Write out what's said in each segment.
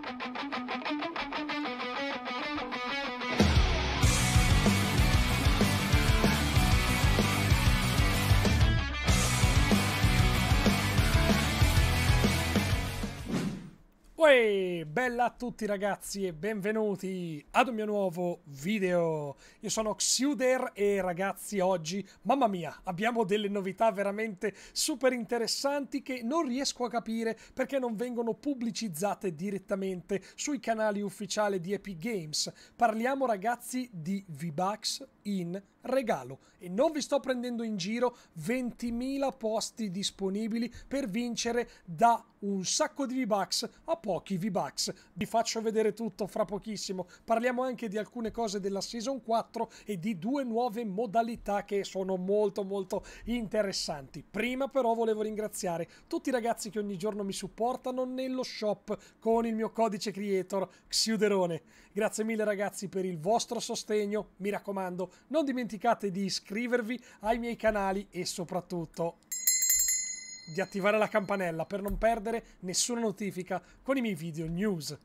フフフフ。Oi, bella a tutti ragazzi e benvenuti ad un mio nuovo video. Io sono Xuder e ragazzi oggi, mamma mia, abbiamo delle novità veramente super interessanti che non riesco a capire perché non vengono pubblicizzate direttamente sui canali ufficiali di Epic Games. Parliamo ragazzi di V-Bucks in regalo. E non vi sto prendendo in giro 20.000 posti disponibili per vincere da un sacco di V-Bucks a pochi V-Bucks. Vi faccio vedere tutto fra pochissimo. Parliamo anche di alcune cose della Season 4 e di due nuove modalità che sono molto molto interessanti. Prima però volevo ringraziare tutti i ragazzi che ogni giorno mi supportano nello shop con il mio codice creator Xiuderone. Grazie mille ragazzi per il vostro sostegno. Mi raccomando, non dimenticate di iscrivervi ai miei canali e soprattutto di attivare la campanella per non perdere nessuna notifica con i miei video news.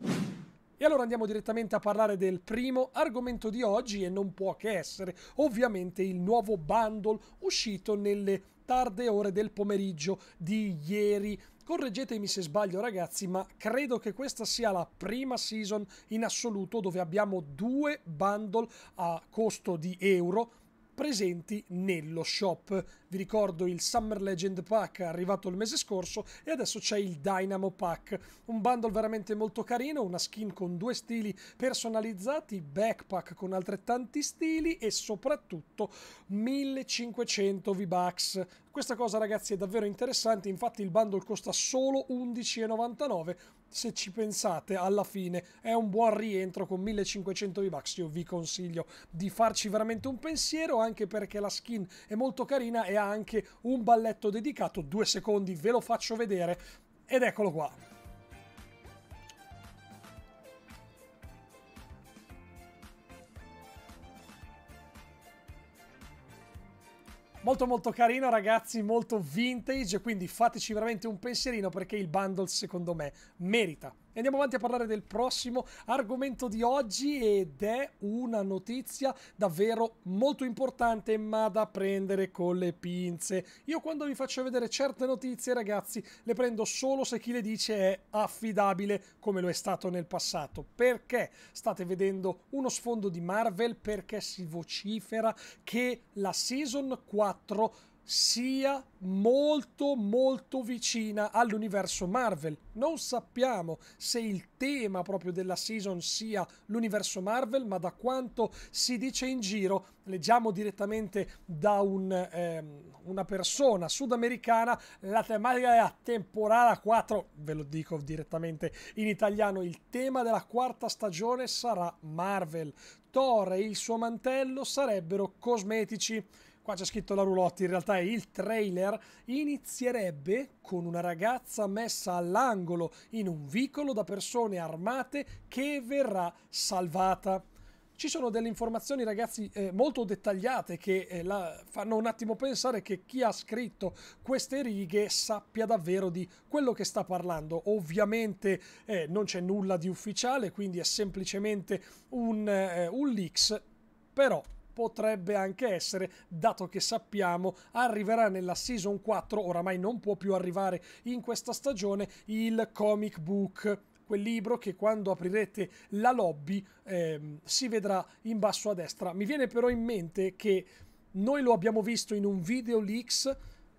E allora andiamo direttamente a parlare del primo argomento di oggi e non può che essere ovviamente il nuovo bundle uscito nelle tarde ore del pomeriggio di ieri. Correggetemi se sbaglio ragazzi, ma credo che questa sia la prima season in assoluto dove abbiamo due bundle a costo di euro presenti nello shop. Vi ricordo il Summer Legend Pack arrivato il mese scorso e adesso c'è il Dynamo Pack, un bundle veramente molto carino, una skin con due stili personalizzati, backpack con altrettanti stili e soprattutto 1500 V-Bucks. Questa cosa ragazzi è davvero interessante, infatti il bundle costa solo 11,99 se ci pensate alla fine è un buon rientro con 1500 V-Bucks, io vi consiglio di farci veramente un pensiero anche perché la skin è molto carina e ha anche un balletto dedicato. Due secondi, ve lo faccio vedere. Ed eccolo qua. molto molto carino ragazzi, molto vintage, quindi fateci veramente un pensierino perché il bundle secondo me merita. Andiamo avanti a parlare del prossimo argomento di oggi ed è una notizia davvero molto importante ma da prendere con le pinze. Io quando vi faccio vedere certe notizie ragazzi le prendo solo se chi le dice è affidabile come lo è stato nel passato. Perché state vedendo uno sfondo di Marvel? Perché si vocifera che la Season 4 sia molto molto vicina all'universo Marvel. Non sappiamo se il tema proprio della season sia l'universo Marvel, ma da quanto si dice in giro, leggiamo direttamente da un, ehm, una persona sudamericana, la tematica della temporada 4, ve lo dico direttamente in italiano, il tema della quarta stagione sarà Marvel. Thor e il suo mantello sarebbero cosmetici Qua c'è scritto la roulotte, in realtà è il trailer. Inizierebbe con una ragazza messa all'angolo in un vicolo da persone armate che verrà salvata. Ci sono delle informazioni, ragazzi, eh, molto dettagliate che eh, la, fanno un attimo pensare che chi ha scritto queste righe sappia davvero di quello che sta parlando. Ovviamente eh, non c'è nulla di ufficiale, quindi è semplicemente un, eh, un leaks, però potrebbe anche essere, dato che sappiamo arriverà nella Season 4, oramai non può più arrivare in questa stagione, il comic book quel libro che quando aprirete la lobby eh, si vedrà in basso a destra. Mi viene però in mente che noi lo abbiamo visto in un video leaks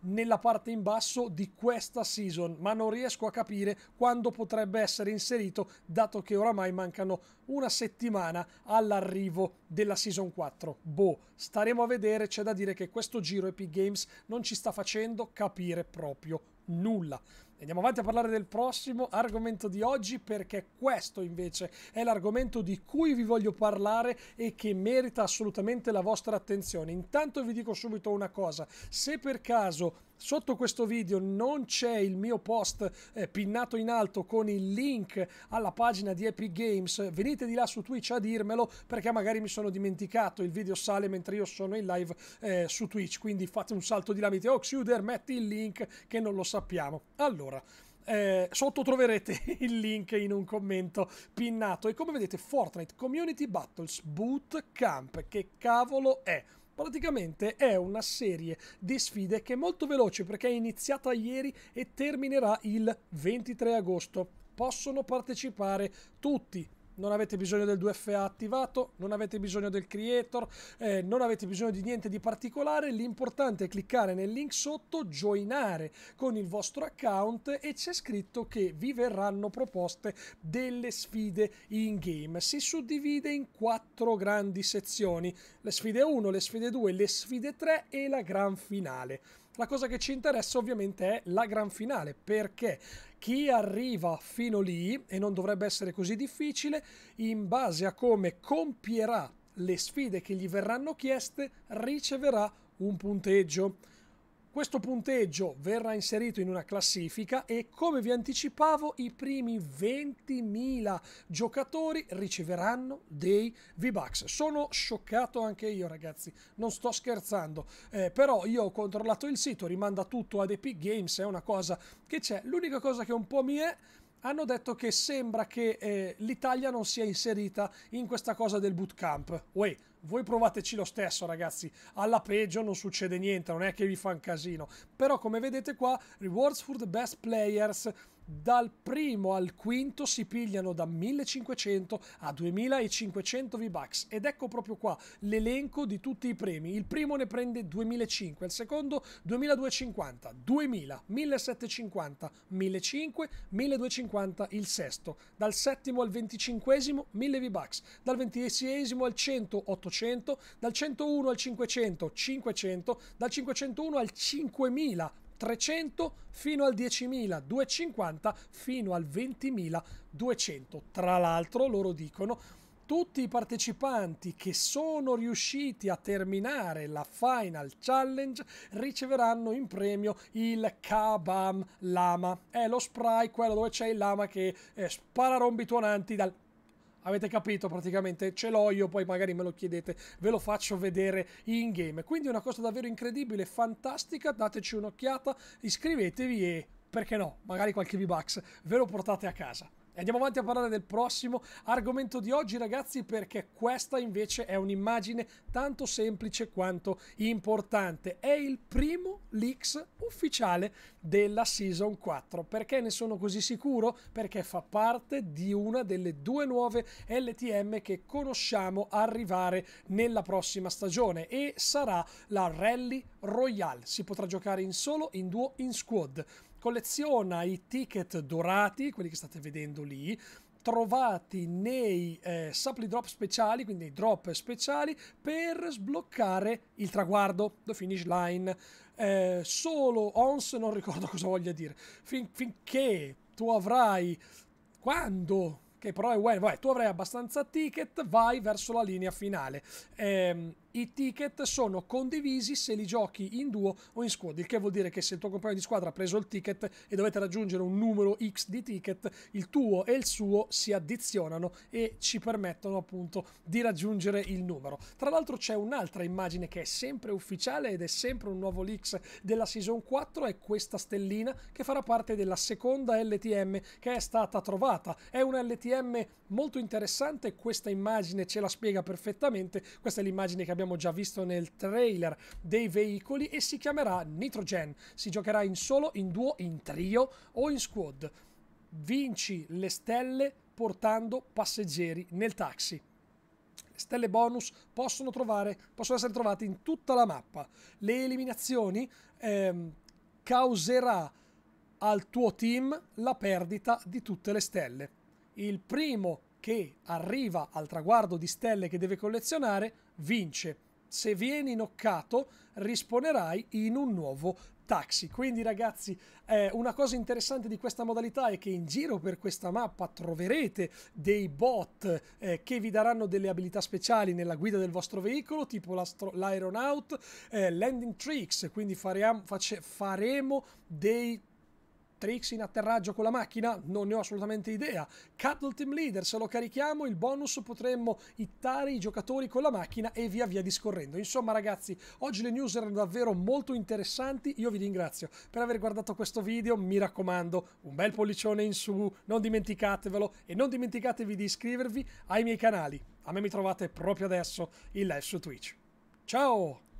nella parte in basso di questa season, ma non riesco a capire quando potrebbe essere inserito, dato che oramai mancano una settimana all'arrivo della season 4. Boh, staremo a vedere, c'è da dire che questo giro Epic Games non ci sta facendo capire proprio nulla. Andiamo avanti a parlare del prossimo argomento di oggi perché questo invece è l'argomento di cui vi voglio parlare e che merita assolutamente la vostra attenzione. Intanto vi dico subito una cosa, se per caso Sotto questo video non c'è il mio post eh, pinnato in alto con il link alla pagina di Epic Games. Venite di là su Twitch a dirmelo perché magari mi sono dimenticato. Il video sale mentre io sono in live eh, su Twitch. Quindi fate un salto di là. Mi dite, metti il link che non lo sappiamo. Allora. Eh, sotto troverete il link in un commento pinnato e come vedete Fortnite Community Battles Boot Camp che cavolo è Praticamente è una serie di sfide che è molto veloce perché è iniziata ieri e terminerà il 23 agosto possono partecipare tutti, non avete bisogno del 2FA attivato, non avete bisogno del creator, eh, non avete bisogno di niente di particolare, l'importante è cliccare nel link sotto, joinare con il vostro account e c'è scritto che vi verranno proposte delle sfide in game. Si suddivide in quattro grandi sezioni, le sfide 1, le sfide 2, le sfide 3 e la gran finale. La cosa che ci interessa ovviamente è la gran finale, perché chi arriva fino lì, e non dovrebbe essere così difficile, in base a come compierà le sfide che gli verranno chieste, riceverà un punteggio. Questo punteggio verrà inserito in una classifica e come vi anticipavo i primi 20.000 giocatori riceveranno dei V-Bucks. Sono scioccato anche io ragazzi, non sto scherzando, eh, però io ho controllato il sito, rimanda tutto ad Epic Games, è una cosa che c'è. L'unica cosa che un po' mi è hanno detto che sembra che eh, l'Italia non sia inserita in questa cosa del bootcamp. Uè, voi provateci lo stesso ragazzi, alla peggio non succede niente, non è che vi fa un casino, però come vedete qua, rewards for the best players, dal primo al quinto si pigliano da 1500 a 2500 V-Bucks ed ecco proprio qua l'elenco di tutti i premi. Il primo ne prende 2500, il secondo 2250, 2000, 1750, 1500, 1250 il sesto, dal settimo al venticinquesimo 1000 V-Bucks, dal ventiesimo al 100 800, dal 101 al 500 500, dal 501 al 5000 300 fino al 10.250 fino al 20.200. Tra l'altro loro dicono tutti i partecipanti che sono riusciti a terminare la Final Challenge riceveranno in premio il Kabam Lama. È lo spray, quello dove c'è il lama che eh, spara rombi tuonanti dal avete capito praticamente, ce l'ho io, poi magari me lo chiedete, ve lo faccio vedere in game. Quindi è una cosa davvero incredibile, fantastica, dateci un'occhiata, iscrivetevi e perché no, magari qualche V-Bucks ve lo portate a casa. Andiamo avanti a parlare del prossimo argomento di oggi ragazzi perché questa invece è un'immagine tanto semplice quanto importante. È il primo leaks ufficiale della Season 4. Perché ne sono così sicuro? Perché fa parte di una delle due nuove LTM che conosciamo arrivare nella prossima stagione e sarà la Rally Royale. Si potrà giocare in solo, in duo, in squad colleziona i ticket dorati, quelli che state vedendo lì, trovati nei eh, supply drop speciali, quindi nei drop speciali, per sbloccare il traguardo, the finish line. Eh, solo ONS, non ricordo cosa voglia dire, fin finché tu avrai... Quando? Che però è... Well, vabbè, tu avrai abbastanza ticket, vai verso la linea finale. Eh, i ticket sono condivisi se li giochi in duo o in squad, il che vuol dire che se il tuo compagno di squadra ha preso il ticket e dovete raggiungere un numero X di ticket, il tuo e il suo si addizionano e ci permettono appunto di raggiungere il numero. Tra l'altro c'è un'altra immagine che è sempre ufficiale ed è sempre un nuovo leaks della Season 4, è questa stellina che farà parte della seconda LTM che è stata trovata. È una LTM molto interessante, questa immagine ce la spiega perfettamente, questa è l'immagine che abbiamo l'abbiamo già visto nel trailer dei veicoli e si chiamerà Nitrogen. Si giocherà in solo, in duo, in trio o in squad. Vinci le stelle portando passeggeri nel taxi. Le stelle bonus possono, trovare, possono essere trovate in tutta la mappa. Le eliminazioni ehm, causerà al tuo team la perdita di tutte le stelle. Il primo che arriva al traguardo di stelle che deve collezionare vince. Se vieni noccato risponerai in un nuovo taxi. Quindi ragazzi, eh, una cosa interessante di questa modalità è che in giro per questa mappa troverete dei bot eh, che vi daranno delle abilità speciali nella guida del vostro veicolo, tipo l'aeronaut, eh, landing tricks, quindi faremo, face, faremo dei Tricks in atterraggio con la macchina? Non ne ho assolutamente idea. Cattle Team Leader, se lo carichiamo, il bonus potremmo ittare i giocatori con la macchina e via via discorrendo. Insomma ragazzi, oggi le news erano davvero molto interessanti. Io vi ringrazio per aver guardato questo video. Mi raccomando, un bel pollicione in su, non dimenticatevelo e non dimenticatevi di iscrivervi ai miei canali. A me mi trovate proprio adesso in live su Twitch. Ciao!